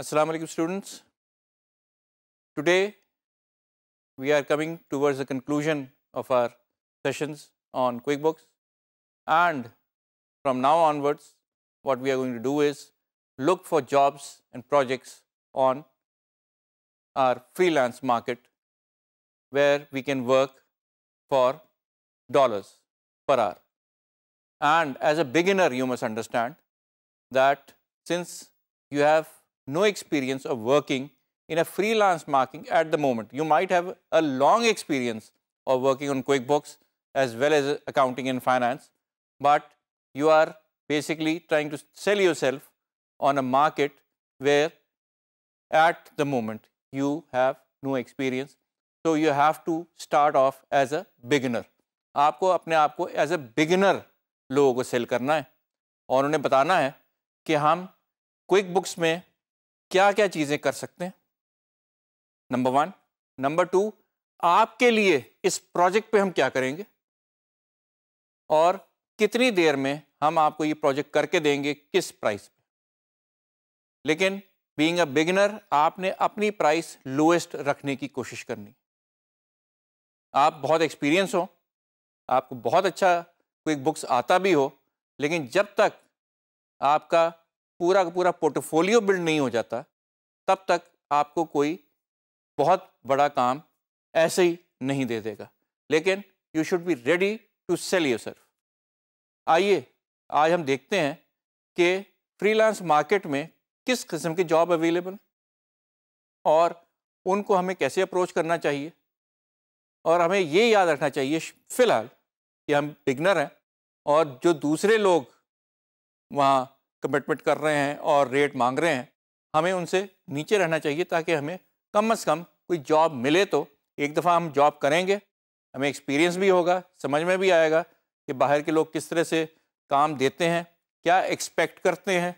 Assalamu alaikum students. Today we are coming towards the conclusion of our sessions on QuickBooks and from now onwards what we are going to do is look for jobs and projects on our freelance market where we can work for dollars per hour. And as a beginner you must understand that since you have no experience of working in a freelance marketing at the moment. You might have a long experience of working on QuickBooks as well as accounting and finance, but you are basically trying to sell yourself on a market where at the moment you have no experience. So, you have to start off as a beginner. आपको अपने आप को as a beginner लोगों को cell करना है और उन्हें बताना है कि हम क्विक बुक्स में क्या क्या चीज़ें कर सकते हैं नंबर वन नंबर टू आपके लिए इस प्रोजेक्ट पे हम क्या करेंगे और कितनी देर में हम आपको ये प्रोजेक्ट करके देंगे किस प्राइस पे लेकिन बीइंग अ बिगिनर आपने अपनी प्राइस लोएस्ट रखने की कोशिश करनी आप बहुत एक्सपीरियंस हो आपको बहुत अच्छा क्विक बुक्स आता भी हो लेकिन जब तक आपका पूरा का पूरा पोर्टफोलियो बिल्ड नहीं हो जाता तब तक आपको कोई बहुत बड़ा काम ऐसे ही नहीं दे देगा लेकिन you should be ready to sell yourself आइए आज हम देखते हैं कि फ्रीलांस मार्केट में किस किस्म की जॉब अवेलेबल और उनको हमें कैसे अप्रोच करना चाहिए और हमें ये याद रखना चाहिए फ़िलहाल कि हम बिगनर हैं और जो दूसरे लोग वहाँ कमिटमेंट कर रहे हैं और रेट मांग रहे हैं हमें उनसे नीचे रहना चाहिए ताकि हमें कम अज़ कम कोई जॉब मिले तो एक दफ़ा हम जॉब करेंगे हमें एक्सपीरियंस भी होगा समझ में भी आएगा कि बाहर के लोग किस तरह से काम देते हैं क्या एक्सपेक्ट करते हैं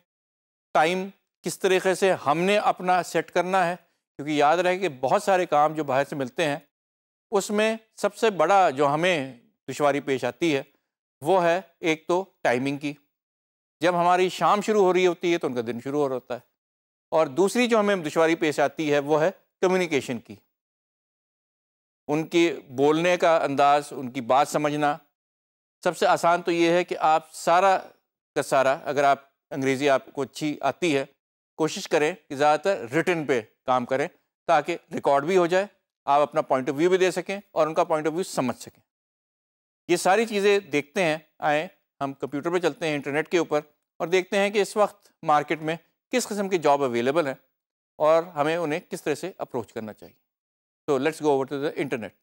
टाइम किस तरीके से हमने अपना सेट करना है क्योंकि याद रहे कि बहुत सारे काम जो बाहर से मिलते हैं उसमें सबसे बड़ा जो हमें दुशारी पेश आती है वो है एक तो टाइमिंग की जब हमारी शाम शुरू हो रही होती है तो उनका दिन शुरू हो रहा होता है और दूसरी जो हमें दुशारी पेश आती है वो है कम्युनिकेशन की उनके बोलने का अंदाज उनकी बात समझना सबसे आसान तो ये है कि आप सारा का सारा अगर आप अंग्रेज़ी आपको अच्छी आती है कोशिश करें कि ज़्यादातर रिटर्न पे काम करें ताकि रिकॉर्ड भी हो जाए आप अपना पॉइंट ऑफ व्यू भी दे सकें और उनका पॉइंट ऑफ व्यू समझ सकें ये सारी चीज़ें देखते हैं आए हम कंप्यूटर पे चलते हैं इंटरनेट के ऊपर और देखते हैं कि इस वक्त मार्केट में किस किस्म की जॉब अवेलेबल हैं और हमें उन्हें किस तरह से अप्रोच करना चाहिए तो let's go over to the internet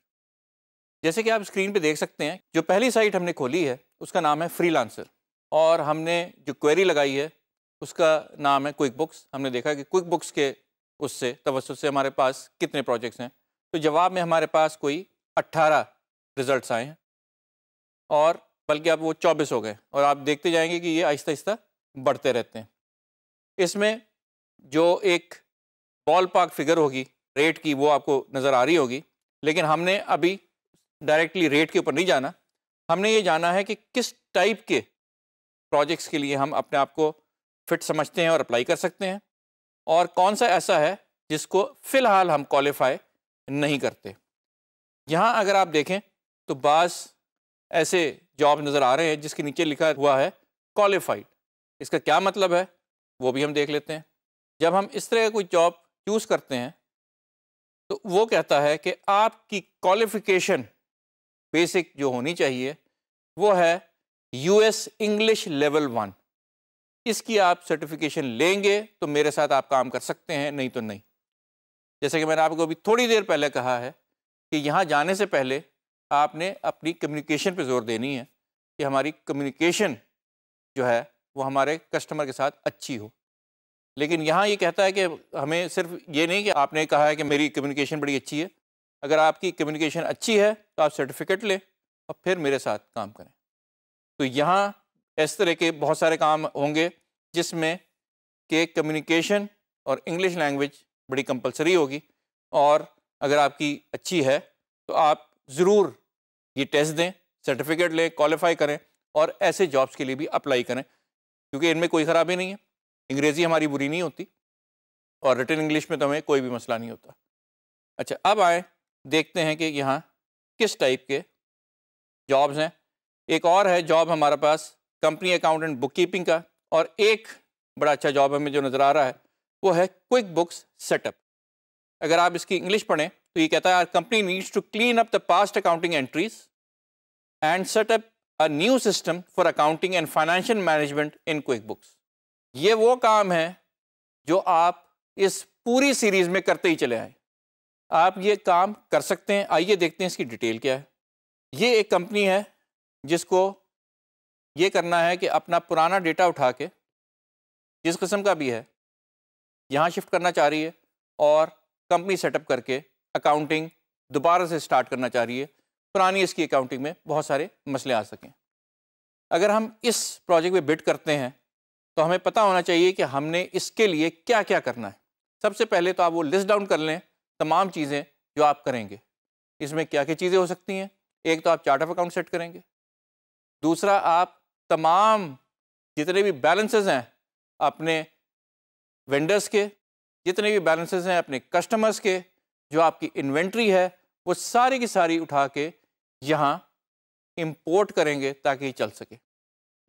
जैसे कि आप स्क्रीन पे देख सकते हैं जो पहली साइट हमने खोली है उसका नाम है फ्री और हमने जो क्वेरी लगाई है उसका नाम है क्विक बुक्स हमने देखा कि क्विक बुक्स के उससे तवसत से हमारे पास कितने प्रोजेक्ट्स हैं तो जवाब में हमारे पास कोई अट्ठारह रिज़ल्ट आए हैं और बल्कि अब वो चौबीस हो गए और आप देखते जाएंगे कि ये आहिस्ता आहिस्ता बढ़ते रहते हैं इसमें जो एक बॉल पार्क फिगर होगी रेट की वो आपको नज़र आ रही होगी लेकिन हमने अभी डायरेक्टली रेट के ऊपर नहीं जाना हमने ये जाना है कि किस टाइप के प्रोजेक्ट्स के लिए हम अपने आप को फिट समझते हैं और अप्लाई कर सकते हैं और कौन सा ऐसा है जिसको फ़िलहाल हम क्वालिफाई नहीं करते यहाँ अगर आप देखें तो बास ऐसे जॉब नज़र आ रहे हैं जिसके नीचे लिखा हुआ है क्वालिफाइड इसका क्या मतलब है वो भी हम देख लेते हैं जब हम इस तरह का कोई जॉब चूज़ करते हैं तो वो कहता है कि आपकी क्वालिफिकेशन बेसिक जो होनी चाहिए वो है यूएस इंग्लिश लेवल वन इसकी आप सर्टिफिकेशन लेंगे तो मेरे साथ आप काम कर सकते हैं नहीं तो नहीं जैसे कि मैंने आपको अभी थोड़ी देर पहले कहा है कि यहाँ जाने से पहले आपने अपनी कम्युनिकेशन पर जोर देनी है कि हमारी कम्युनिकेशन जो है वो हमारे कस्टमर के साथ अच्छी हो लेकिन यहाँ ये कहता है कि हमें सिर्फ ये नहीं कि आपने कहा है कि मेरी कम्युनिकेशन बड़ी अच्छी है अगर आपकी कम्युनिकेशन अच्छी है तो आप सर्टिफिकेट लें और फिर मेरे साथ काम करें तो यहाँ इस तरह के बहुत सारे काम होंगे जिसमें कि कम्युनिकेशन और इंग्लिश लैंग्वेज बड़ी कंपलसरी होगी और अगर आपकी अच्छी है तो आप ज़रूर ये टेस्ट दें सर्टिफिकेट लें क्वालिफाई करें और ऐसे जॉब्स के लिए भी अप्लाई करें क्योंकि इनमें कोई ख़राबी नहीं है अंग्रेज़ी हमारी बुरी नहीं होती और रिटर्न इंग्लिश में तो हमें कोई भी मसला नहीं होता अच्छा अब आए देखते हैं कि यहाँ किस टाइप के जॉब्स हैं एक और है जॉब हमारे पास कंपनी अकाउंटेंट बुक कीपिंग का और एक बड़ा अच्छा जॉब हमें जो नज़र आ रहा है वो है क्विक बुक्स सेटअप अगर आप इसकी इंग्लिश पढ़ें तो ये कहता है company needs to clean up the past accounting entries and set up a new system for accounting and financial management in QuickBooks. ये वो काम है जो आप इस पूरी सीरीज में करते ही चले आए आप ये काम कर सकते हैं आइए देखते हैं इसकी डिटेल क्या है ये एक कंपनी है जिसको ये करना है कि अपना पुराना डेटा उठा के जिस किस्म का भी है यहाँ शिफ्ट करना चाह रही है और कंपनी सेटअप करके अकाउंटिंग दोबारा से स्टार्ट करना चाह रही है पुरानी इसकी अकाउंटिंग में बहुत सारे मसले आ सकें अगर हम इस प्रोजेक्ट में बिट करते हैं तो हमें पता होना चाहिए कि हमने इसके लिए क्या क्या करना है सबसे पहले तो आप वो लिस्ट डाउन कर लें तमाम चीज़ें जो आप करेंगे इसमें क्या क्या चीज़ें हो सकती हैं एक तो आप चार्ट ऑफ अकाउंट सेट करेंगे दूसरा आप तमाम जितने भी बैलेंसेस हैं अपने वेंडर्स के जितने भी बैलेंसेस हैं अपने कस्टमर्स के जो आपकी इन्वेंट्री है वो सारी की सारी उठा के यहाँ इम्पोर्ट करेंगे ताकि चल सके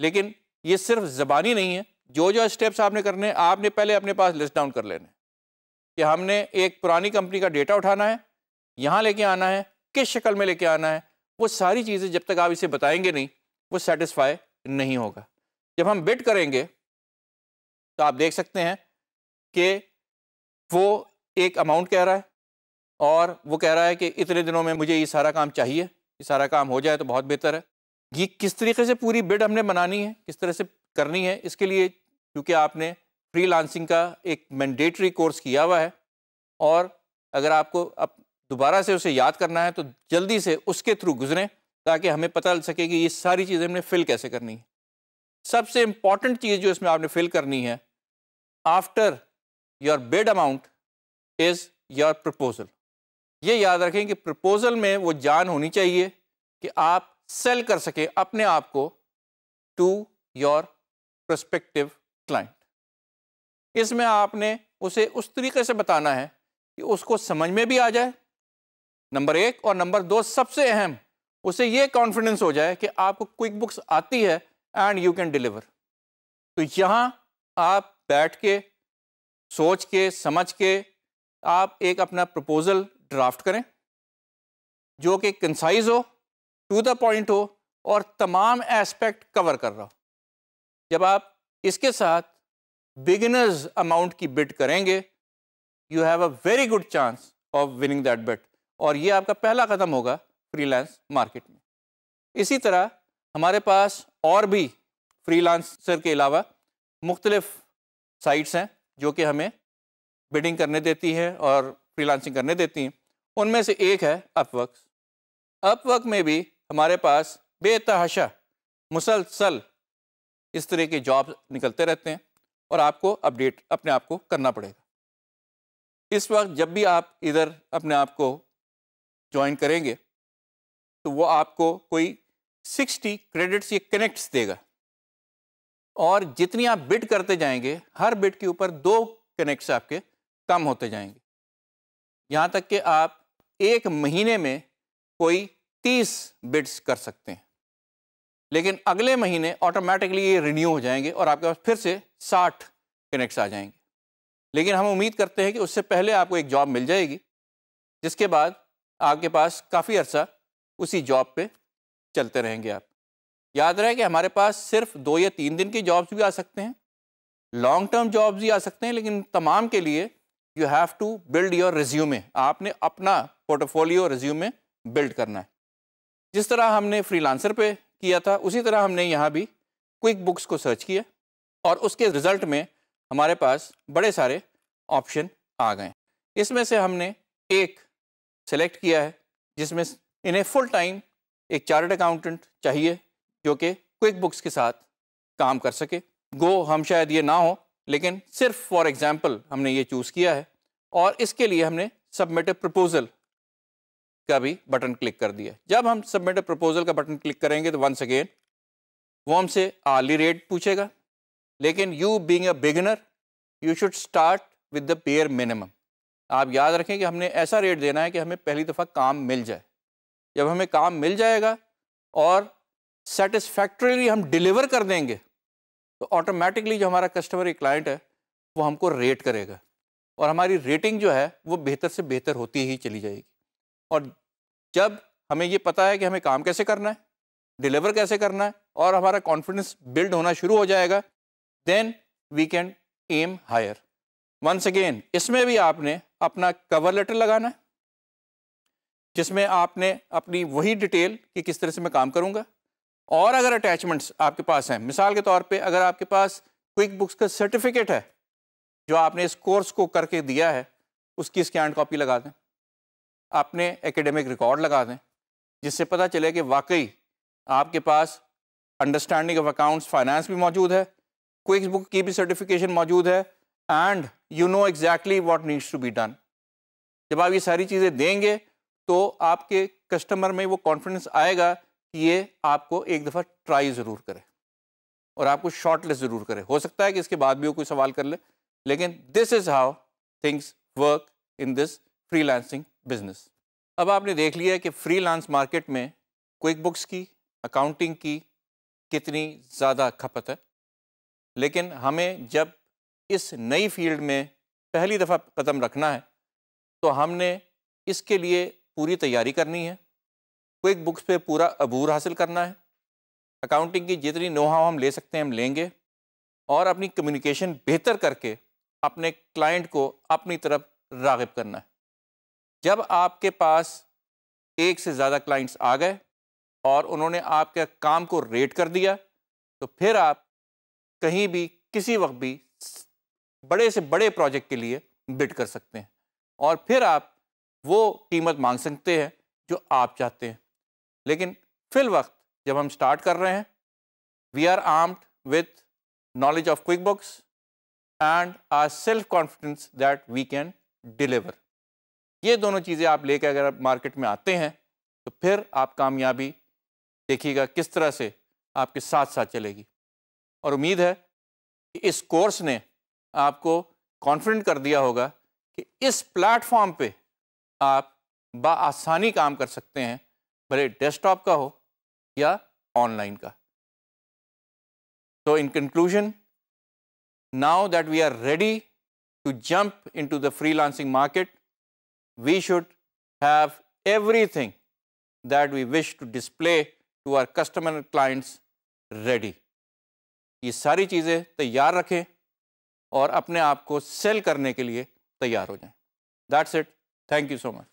लेकिन ये सिर्फ ज़बानी नहीं है जो जो स्टेप्स आपने करने आपने पहले अपने पास लिस्ट डाउन कर लेने कि हमने एक पुरानी कंपनी का डेटा उठाना है यहाँ लेके आना है किस शक्ल में लेके आना है वो सारी चीज़ें जब तक आप इसे बताएंगे नहीं वो सेटिस्फाई नहीं होगा जब हम बिट करेंगे तो आप देख सकते हैं कि वो एक अमाउंट कह रहा है और वो कह रहा है कि इतने दिनों में मुझे ये सारा काम चाहिए ये सारा काम हो जाए तो बहुत बेहतर है ये किस तरीके से पूरी बिड हमने बनानी है किस तरह से करनी है इसके लिए क्योंकि आपने फ्री का एक मैंडेटरी कोर्स किया हुआ है और अगर आपको अब दोबारा से उसे याद करना है तो जल्दी से उसके थ्रू गुजरें ताकि हमें पता चल सके कि ये सारी चीज़ें हमने फिल कैसे करनी है सबसे इम्पॉर्टेंट चीज़ जो इसमें आपने फिल करनी है after your bid amount is your proposal ये याद रखें कि प्रपोजल में वो जान होनी चाहिए कि आप सेल कर सकें अपने आप को टू योर प्रस्पेक्टिव क्लाइंट इसमें आपने उसे उस तरीके से बताना है कि उसको समझ में भी आ जाए नंबर एक और नंबर दो सबसे अहम उसे ये कॉन्फिडेंस हो जाए कि आपको क्विक बुक्स आती है एंड यू कैन डिलीवर तो यहाँ आप बैठ के सोच के समझ के आप एक अपना प्रपोजल ड्राफ्ट करें जो कि कंसाइज हो टू द पॉइंट हो और तमाम एस्पेक्ट कवर कर रहा हो जब आप इसके साथ बिगिनर्स अमाउंट की बिट करेंगे you have a very good chance of winning that bid और ये आपका पहला कदम होगा फ्रीलांस मार्केट में इसी तरह हमारे पास और भी फ्रीलांसर के अलावा मुख्तलिफ साइट्स हैं जो कि हमें बिडिंग करने देती हैं और फ्रीलांसिंग करने देती हैं उनमें से एक है अपवक अपवक में भी हमारे पास बेतहाशा मुसलसल इस तरह के जॉब निकलते रहते हैं और आपको अपडेट अपने आप को करना पड़ेगा इस वक्त जब भी आप इधर अपने आप को ज्वाइन करेंगे तो वो आपको कोई 60 क्रेडिट्स ये कनेक्ट्स देगा और जितनी आप बिट करते जाएंगे हर बिट के ऊपर दो कनेक्ट्स आपके कम होते जाएंगे यहाँ तक कि आप एक महीने में कोई तीस बिड्स कर सकते हैं लेकिन अगले महीने ऑटोमेटिकली ये रिन्यू हो जाएंगे और आपके पास फिर से साठ कनेक्ट्स आ जाएंगे लेकिन हम उम्मीद करते हैं कि उससे पहले आपको एक जॉब मिल जाएगी जिसके बाद आपके पास काफ़ी अर्सा उसी जॉब पे चलते रहेंगे आप याद रहे कि हमारे पास सिर्फ दो या तीन दिन की जॉब्स भी आ सकते हैं लॉन्ग टर्म जॉब्स भी आ सकते हैं लेकिन तमाम के लिए you have to build your resume आपने अपना पोर्टफोलियो में बिल्ड करना है जिस तरह हमने फ्रीलांसर पे किया था उसी तरह हमने यहाँ भी क्विक बुक्स को सर्च किया और उसके रिज़ल्ट में हमारे पास बड़े सारे ऑप्शन आ गए इसमें से हमने एक सेलेक्ट किया है जिसमें इन्हें फुल टाइम एक चार्टर्ड अकाउंटेंट चाहिए जो कि क्विक बुक्स के साथ काम कर सके गो हम शायद ये ना हो लेकिन सिर्फ फॉर एग्ज़ाम्पल हमने ये चूज़ किया है और इसके लिए हमने सबमिट प्रपोज़ल का भी बटन क्लिक कर दिया जब हम सबमिट प्रपोजल का बटन क्लिक करेंगे तो वंस अगेन वो हमसे आर्ली रेट पूछेगा लेकिन you being a beginner you should start with the bare minimum आप याद रखें कि हमने ऐसा रेट देना है कि हमें पहली दफ़ा काम मिल जाए जब हमें काम मिल जाएगा और सेटिस्फैक्ट्रीली हम डिलीवर कर देंगे तो ऑटोमेटिकली जो हमारा कस्टमर एक क्लाइंट है वो हमको रेट करेगा और हमारी रेटिंग जो है वो बेहतर से बेहतर होती ही चली जाएगी और जब हमें ये पता है कि हमें काम कैसे करना है डिलीवर कैसे करना है और हमारा कॉन्फिडेंस बिल्ड होना शुरू हो जाएगा then we can am hire once again इसमें भी आपने अपना कवर लेटर लगाना है जिसमें आपने अपनी वही डिटेल कि किस तरह से मैं काम करूँगा और अगर अटैचमेंट्स आपके पास हैं मिसाल के तौर पे अगर आपके पास क्विक बुक्स का सर्टिफिकेट है जो आपने इस कोर्स को करके दिया है उसकी स्कैंड कॉपी लगा दें अपने एकेडमिक रिकॉर्ड लगा दें जिससे पता चले कि वाकई आपके पास अंडरस्टैंडिंग ऑफ अकाउंट्स फाइनेंस भी मौजूद है क्विक बुक की भी सर्टिफिकेशन मौजूद है and you know exactly what needs to be done जब आप ये सारी चीज़ें देंगे तो आपके कस्टमर में वो कॉन्फिडेंस आएगा कि ये आपको एक दफ़ा ट्राई ज़रूर करे और आपको शॉर्ट लिस्ट ज़रूर करे हो सकता है कि इसके बाद भी वो कोई सवाल कर ले लेकिन this is how things work in this lancing business अब आपने देख लिया कि फ्रीलांस मार्केट में क्विक बुक्स की अकाउंटिंग की कितनी ज़्यादा खपत है लेकिन हमें जब इस नई फील्ड में पहली दफ़ा कदम रखना है तो हमने इसके लिए पूरी तैयारी करनी है क्विक बुक्स पे पूरा अबूर हासिल करना है अकाउंटिंग की जितनी नोहा हम ले सकते हैं हम लेंगे और अपनी कम्युनिकेशन बेहतर करके अपने क्लाइंट को अपनी तरफ रागब करना है जब आपके पास एक से ज़्यादा क्लाइंट्स आ गए और उन्होंने आपके काम को रेट कर दिया तो फिर आप कहीं भी किसी वक्त भी बड़े से बड़े प्रोजेक्ट के लिए बिड कर सकते हैं और फिर आप वो कीमत मांग सकते हैं जो आप चाहते हैं लेकिन फिल वक्त जब हम स्टार्ट कर रहे हैं we are armed with knowledge of QuickBooks and our self confidence that we can deliver ये दोनों चीज़ें आप लेकर अगर आप मार्केट में आते हैं तो फिर आप कामयाबी देखिएगा किस तरह से आपके साथ साथ चलेगी और उम्मीद है कि इस कोर्स ने आपको कॉन्फिडेंट कर दिया होगा कि इस प्लेटफॉर्म पे आप बासानी काम कर सकते हैं भले डेस्कटॉप का हो या ऑनलाइन का तो in conclusion now that we are ready to jump the freelancing market we should have everything that we wish to display to our customer and clients ready. ye sari cheeze taiyar rakhe aur apne aap ko sell karne ke liye taiyar ho jaye That's it. Thank you so much.